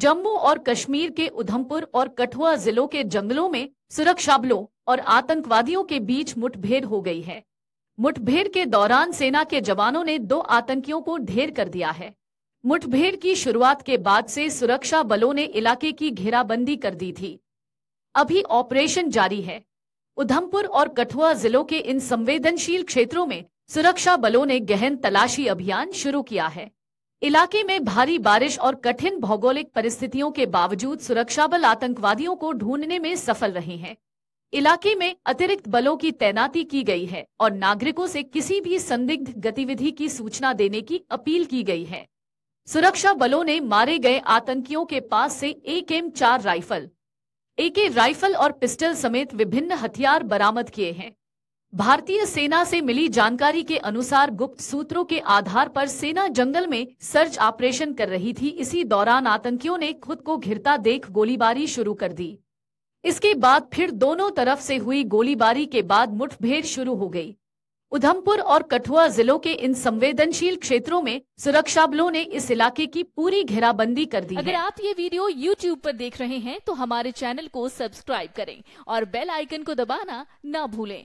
जम्मू और कश्मीर के उधमपुर और कठुआ जिलों के जंगलों में सुरक्षा बलों और आतंकवादियों के बीच मुठभेड़ हो गई है मुठभेड़ के दौरान सेना के जवानों ने दो आतंकियों को ढेर कर दिया है मुठभेड़ की शुरुआत के बाद से सुरक्षा बलों ने इलाके की घेराबंदी कर दी थी अभी ऑपरेशन जारी है उधमपुर और कठुआ जिलों के इन संवेदनशील क्षेत्रों में सुरक्षा बलों ने गहन तलाशी अभियान शुरू किया है इलाके में भारी बारिश और कठिन भौगोलिक परिस्थितियों के बावजूद सुरक्षा बल आतंकवादियों को ढूंढने में सफल रहे हैं इलाके में अतिरिक्त बलों की तैनाती की गई है और नागरिकों से किसी भी संदिग्ध गतिविधि की सूचना देने की अपील की गई है सुरक्षा बलों ने मारे गए आतंकियों के पास से एक एम चार राइफल एके राइफल और पिस्टल समेत विभिन्न हथियार बरामद किए हैं भारतीय सेना से मिली जानकारी के अनुसार गुप्त सूत्रों के आधार पर सेना जंगल में सर्च ऑपरेशन कर रही थी इसी दौरान आतंकियों ने खुद को घिरता देख गोलीबारी शुरू कर दी इसके बाद फिर दोनों तरफ से हुई गोलीबारी के बाद मुठभेड़ शुरू हो गई उधमपुर और कठुआ जिलों के इन संवेदनशील क्षेत्रों में सुरक्षा बलों ने इस इलाके की पूरी घेराबंदी कर दी अगर आप ये वीडियो YouTube पर देख रहे हैं तो हमारे चैनल को सब्सक्राइब करें और बेल आइकन को दबाना ना भूलें